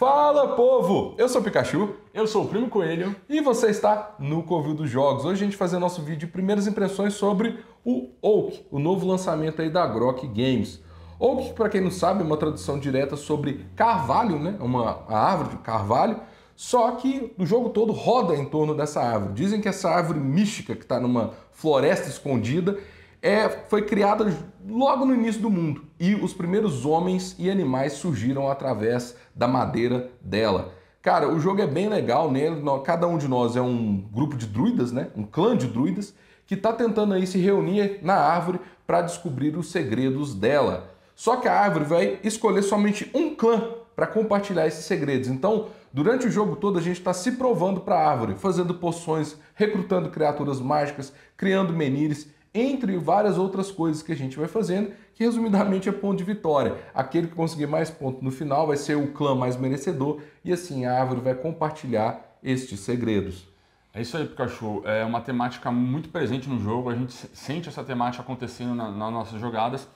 Fala povo! Eu sou o Pikachu, eu sou o Primo Coelho e você está no Covil dos Jogos. Hoje a gente vai fazer nosso vídeo de primeiras impressões sobre o Oak, o novo lançamento aí da Grok Games. Oak, para quem não sabe, é uma tradução direta sobre carvalho, né? É uma árvore de carvalho, só que o jogo todo roda em torno dessa árvore. Dizem que essa árvore mística que está numa floresta escondida é, foi criada logo no início do mundo e os primeiros homens e animais surgiram através da madeira dela. Cara, o jogo é bem legal, né? Cada um de nós é um grupo de druidas, né? Um clã de druidas que está tentando aí se reunir na árvore para descobrir os segredos dela. Só que a árvore vai escolher somente um clã para compartilhar esses segredos. Então, durante o jogo todo, a gente está se provando para a árvore, fazendo poções, recrutando criaturas mágicas, criando menires entre várias outras coisas que a gente vai fazendo, que resumidamente é ponto de vitória. Aquele que conseguir mais pontos no final vai ser o clã mais merecedor e assim a árvore vai compartilhar estes segredos. É isso aí, Pikachu. É uma temática muito presente no jogo, a gente sente essa temática acontecendo na, nas nossas jogadas.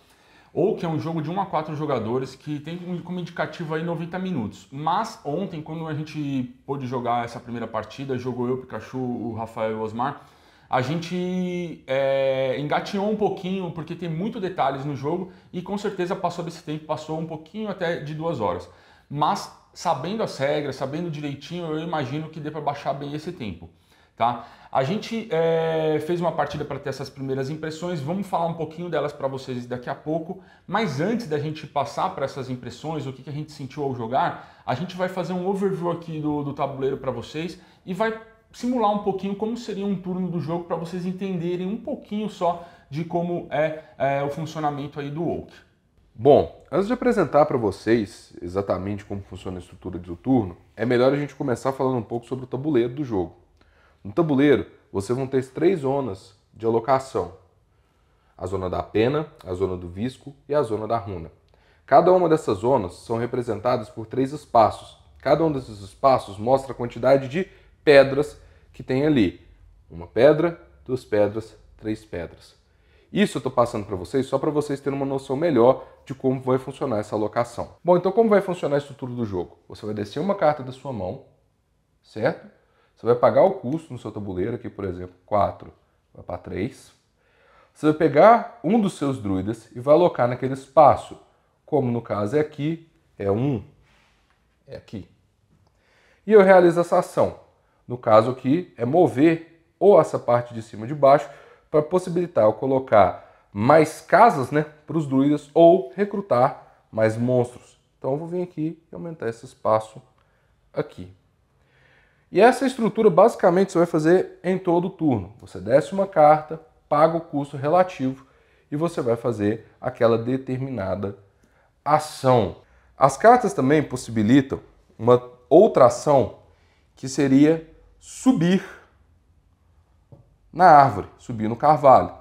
Ou que é um jogo de 1 a 4 jogadores que tem como indicativo aí 90 minutos. Mas ontem, quando a gente pôde jogar essa primeira partida, jogou eu, Pikachu, o Rafael e o Osmar, a gente é, engateou um pouquinho, porque tem muito detalhes no jogo, e com certeza passou desse tempo, passou um pouquinho até de duas horas. Mas sabendo as regras, sabendo direitinho, eu imagino que dê para baixar bem esse tempo. Tá? A gente é, fez uma partida para ter essas primeiras impressões, vamos falar um pouquinho delas para vocês daqui a pouco, mas antes da gente passar para essas impressões, o que, que, a gente sentiu ao jogar, a gente vai fazer um overview aqui do, do tabuleiro para vocês e vai simular um pouquinho como seria um turno do jogo para vocês entenderem um pouquinho só de como é, é o funcionamento aí do Oak. Bom, antes de apresentar para vocês exatamente como funciona a estrutura do turno, é melhor a gente começar falando um pouco sobre o tabuleiro do jogo. No tabuleiro, vocês vão ter três zonas de alocação. A zona da pena, a zona do visco e a zona da runa. Cada uma dessas zonas são representadas por três espaços. Cada um desses espaços mostra a quantidade de pedras que tem ali uma pedra, duas pedras, três pedras. Isso eu estou passando para vocês só para vocês terem uma noção melhor de como vai funcionar essa alocação. Bom, então como vai funcionar a estrutura do jogo? Você vai descer uma carta da sua mão, certo? Você vai pagar o custo no seu tabuleiro, aqui por exemplo, 4 vai para 3. Você vai pegar um dos seus druidas e vai alocar naquele espaço, como no caso é aqui, é 1, um, é aqui. E eu realizo essa ação. No caso aqui, é mover ou essa parte de cima de baixo para possibilitar eu colocar mais casas né, para os druidas ou recrutar mais monstros. Então eu vou vir aqui e aumentar esse espaço aqui. E essa estrutura basicamente você vai fazer em todo turno. Você desce uma carta, paga o custo relativo e você vai fazer aquela determinada ação. As cartas também possibilitam uma outra ação que seria subir na árvore, subir no carvalho.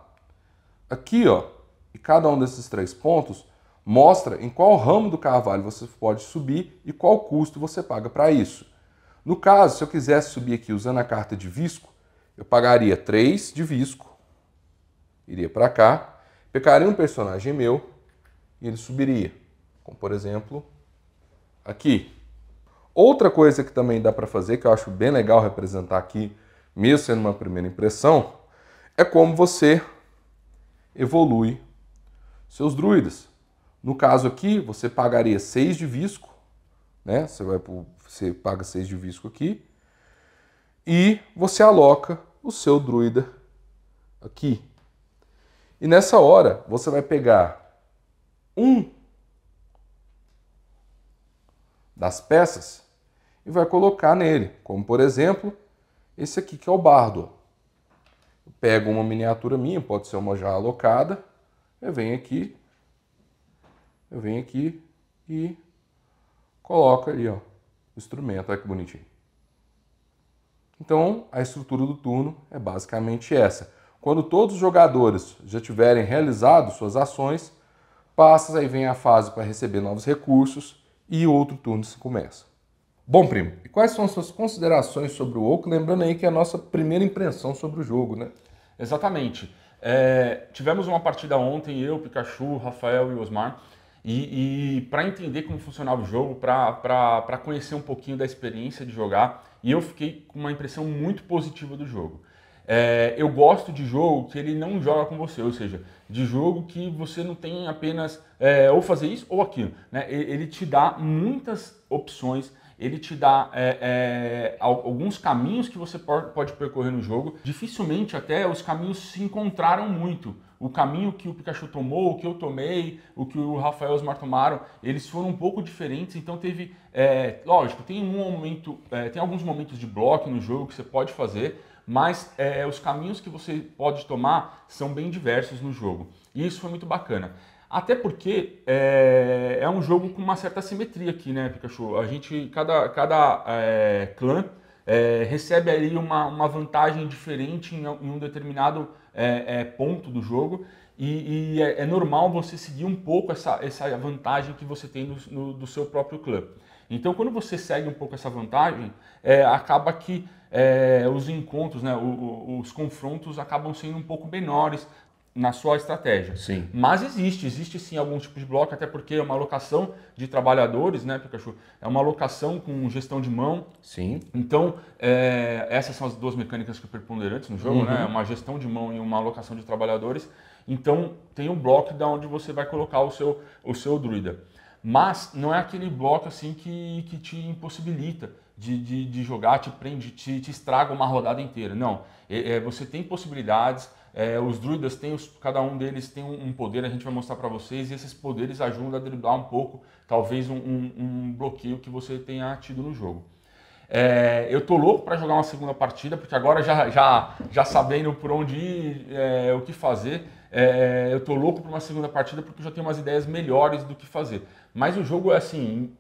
Aqui, ó, e cada um desses três pontos mostra em qual ramo do carvalho você pode subir e qual custo você paga para isso. No caso, se eu quisesse subir aqui usando a carta de visco, eu pagaria 3 de visco, iria para cá, pegaria um personagem meu e ele subiria, como por exemplo aqui. Outra coisa que também dá para fazer, que eu acho bem legal representar aqui, mesmo sendo uma primeira impressão, é como você evolui seus druidas. No caso aqui, você pagaria 6 de visco, né? Você, vai pro, você paga 6 de visco aqui, e você aloca o seu druida aqui. E nessa hora, você vai pegar um das peças e vai colocar nele, como por exemplo, esse aqui que é o bardo. Eu pego uma miniatura minha, pode ser uma já alocada, eu venho aqui, eu venho aqui e coloco ali, ó, o instrumento, olha que bonitinho. Então, a estrutura do turno é basicamente essa. Quando todos os jogadores já tiverem realizado suas ações, passa aí vem a fase para receber novos recursos e outro turno se começa. Bom, primo, e quais são suas considerações sobre o Oco? Lembrando aí que é a nossa primeira impressão sobre o jogo, né? Exatamente. É, tivemos uma partida ontem, eu, Pikachu, Rafael e Osmar, e, e para entender como funcionava o jogo, para conhecer um pouquinho da experiência de jogar, e eu fiquei com uma impressão muito positiva do jogo. É, eu gosto de jogo que ele não joga com você, ou seja, de jogo que você não tem apenas é, ou fazer isso ou aquilo. Né? Ele te dá muitas opções ele te dá é, é, alguns caminhos que você pode percorrer no jogo. Dificilmente até os caminhos se encontraram muito. O caminho que o Pikachu tomou, o que eu tomei, o que o Rafael e Osmar tomaram, eles foram um pouco diferentes, então teve. É, lógico, tem um momento. É, tem alguns momentos de bloco no jogo que você pode fazer, mas é, os caminhos que você pode tomar são bem diversos no jogo. E isso foi muito bacana. Até porque é, é, um jogo com uma certa simetria aqui, né, Pikachu? A gente, cada, cada é, clã é, recebe ali uma, uma vantagem diferente em, em um determinado é, é, ponto do jogo. E, e é, é, normal você seguir um pouco essa, essa vantagem que você tem no, no, do seu próprio clã. Então, quando você segue um pouco essa vantagem, acaba que os encontros, né, os confrontos acabam sendo um pouco menores, na sua estratégia. Sim. Mas existe, existe sim algum tipo de bloco, até porque é uma alocação de trabalhadores, né, Pikachu? É uma alocação com gestão de mão. Sim. Então, é, essas são as duas mecânicas que preponderantes no jogo, né? uhum. né? Uma gestão de mão e uma alocação de trabalhadores. Então, tem um bloco da onde você vai colocar o seu, o seu druida. Mas não é aquele bloco assim que, que te impossibilita de, de, de jogar, te prende, te, te estraga uma rodada inteira. Não. É, é, você tem possibilidades é, os druidas têm, os, cada um deles tem um, um, poder, a gente vai mostrar para vocês, e esses poderes ajudam a driblar um pouco, talvez um, um, um bloqueio que você tenha tido no jogo. É, eu tô louco para jogar uma segunda partida, porque agora já, já, já sabendo por onde ir, é, o que fazer, é, eu tô louco para uma segunda partida porque eu já tenho umas ideias melhores do que fazer. Mas o jogo é assim,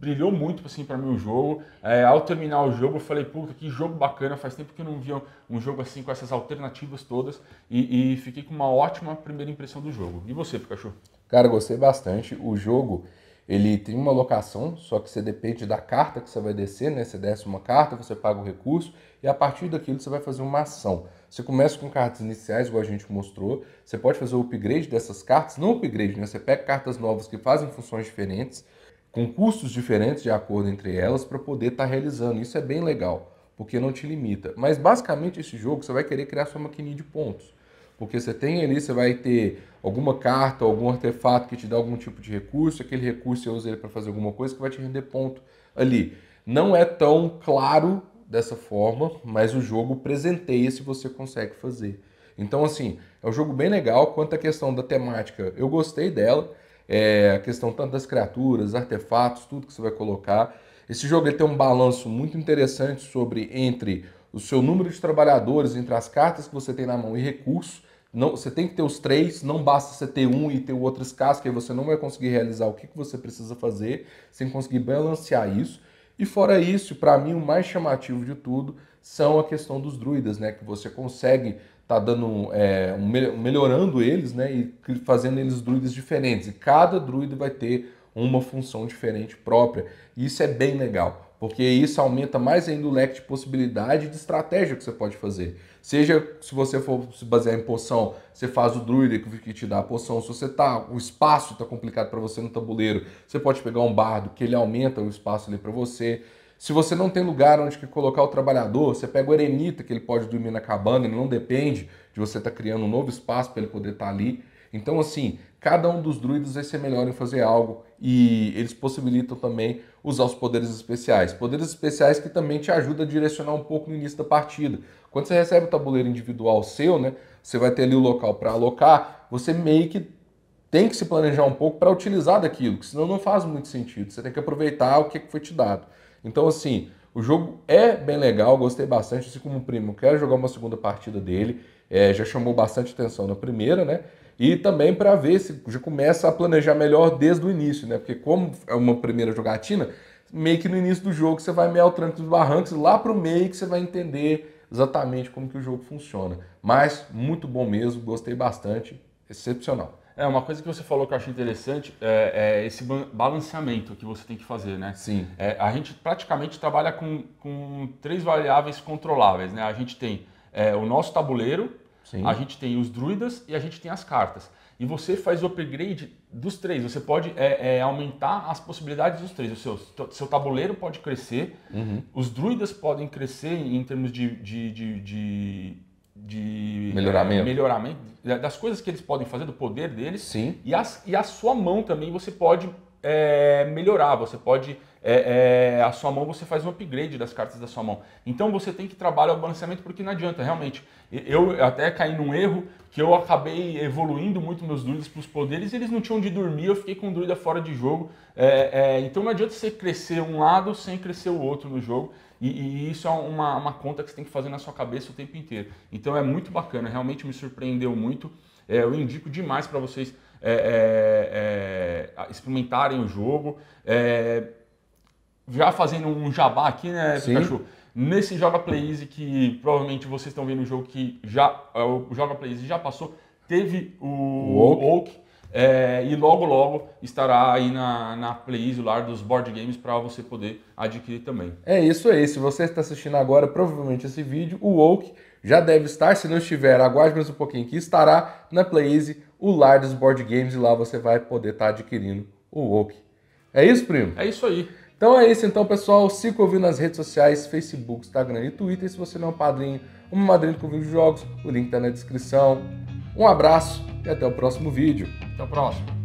brilhou muito assim, para mim o jogo. É, ao terminar o jogo, eu falei, puta, que jogo bacana, faz tempo que eu não via um jogo assim com essas alternativas todas. E, e fiquei com uma ótima primeira impressão do jogo. E você, Pikachu? Cara, gostei bastante. O jogo, ele tem uma locação, só que você depende da carta que você vai descer, né? Você desce uma carta, você paga o recurso, e a partir daquilo você vai fazer uma ação. Você começa com cartas iniciais, igual a gente mostrou. Você pode fazer o upgrade dessas cartas, não upgrade, né? Você pega cartas novas que fazem funções diferentes com custos diferentes de acordo entre elas para poder estar tá realizando. Isso é bem legal, porque não te limita. Mas basicamente esse jogo você vai querer criar sua maquininha de pontos. Porque você tem ali, você vai ter alguma carta, algum artefato que te dá algum tipo de recurso, aquele recurso você usa ele para fazer alguma coisa que vai te render ponto ali. Não é tão claro dessa forma, mas o jogo presenteia se você consegue fazer. Então, assim, é um jogo bem legal quanto à questão da temática. Eu gostei dela é, a questão tanto das criaturas, artefatos, tudo que você vai colocar. Esse jogo ele tem um balanço muito interessante sobre entre o seu número de trabalhadores, entre as cartas que você tem na mão e recursos. Não, você tem que ter os três, não basta você ter um e ter o outro escasso, que aí você não vai conseguir realizar o que, que você precisa fazer, sem conseguir balancear isso. E fora isso, para mim, o mais chamativo de tudo são a questão dos druidas, né? Que você consegue tá dando é, melhorando eles, né, e fazendo eles druides diferentes. E cada druida vai ter uma função diferente própria. E isso é bem legal, porque isso aumenta mais ainda o leque de possibilidade de estratégia que você pode fazer. Seja se você for se basear em poção, você faz o druida que te dá a poção. Se você tá o espaço está complicado para você no tabuleiro, você pode pegar um bardo que ele aumenta o espaço ali para você. Se você não tem lugar onde colocar o trabalhador, você pega o eremita, que ele pode dormir na cabana, ele não depende de você estar tá criando um novo espaço para ele poder estar tá ali. Então, assim, cada um dos druidos vai ser melhor em fazer algo e eles possibilitam também usar os poderes especiais. Poderes especiais que também te ajudam a direcionar um pouco no início da partida. Quando você recebe o tabuleiro individual seu, né, você vai ter ali o local para alocar, você meio que tem que se planejar um pouco para utilizar daquilo, que senão não faz muito sentido. Você tem que aproveitar o que foi te dado. Então, assim, o jogo é bem legal, gostei bastante, assim como o primo, quero jogar uma segunda partida dele, é, já chamou bastante atenção na primeira, né? E também para ver se já começa a planejar melhor desde o início, né? Porque como é uma primeira jogatina, meio que no início do jogo você vai meio ao tranco dos barrancos, lá pro meio que você vai entender exatamente como que o jogo funciona. Mas muito bom mesmo, gostei bastante, excepcional. É, uma coisa que você falou que eu acho interessante é, é esse balanceamento que você tem que fazer, né? Sim. É, a gente praticamente trabalha com, com três variáveis controláveis, né? A gente tem é, o nosso tabuleiro, Sim. a gente tem os druidas e a gente tem as cartas. E você faz o upgrade dos três. Você pode é, é, aumentar as possibilidades dos três. O seu, seu tabuleiro pode crescer, uhum. os druidas podem crescer em termos de, de, de, de de melhoramento. É, melhoramento, das coisas que eles podem fazer, do poder deles. Sim. E, as, e a sua mão também você pode é, melhorar, você pode. É, é, a sua mão você faz um upgrade das cartas da sua mão. Então você tem que trabalhar o balanceamento porque não adianta, realmente. Eu até caí num erro que eu acabei evoluindo muito meus druidas para os poderes e eles não tinham de dormir, eu fiquei com o druida fora de jogo. É, é, então não adianta você crescer um lado sem crescer o outro no jogo. E, e isso é uma, uma, conta que você tem que fazer na sua cabeça o tempo inteiro. Então é muito bacana, realmente me surpreendeu muito. É, eu indico demais para vocês é, é, é experimentarem o jogo. É, já fazendo um jabá aqui, né, Sim. Pikachu? Nesse Joga Play que provavelmente vocês estão vendo o jogo que já, é, o Joga Play já passou, teve o, o Oak. É, e logo, logo estará aí na, na playlist lá dos board games para você poder adquirir também. É isso aí. Se você está assistindo agora, provavelmente esse vídeo, o Oak já deve estar. Se não estiver, aguarde mais um pouquinho que estará na playlist o lar dos board games e lá você vai poder estar tá adquirindo o Woke. É isso, primo? É isso aí. Então é isso, então, pessoal. Siga ouvindo nas redes sociais, Facebook, Instagram e Twitter. se você não é um padrinho, uma madrinha do Convívio de Jogos, o link está na descrição. Um abraço e até o próximo vídeo. Até o próximo.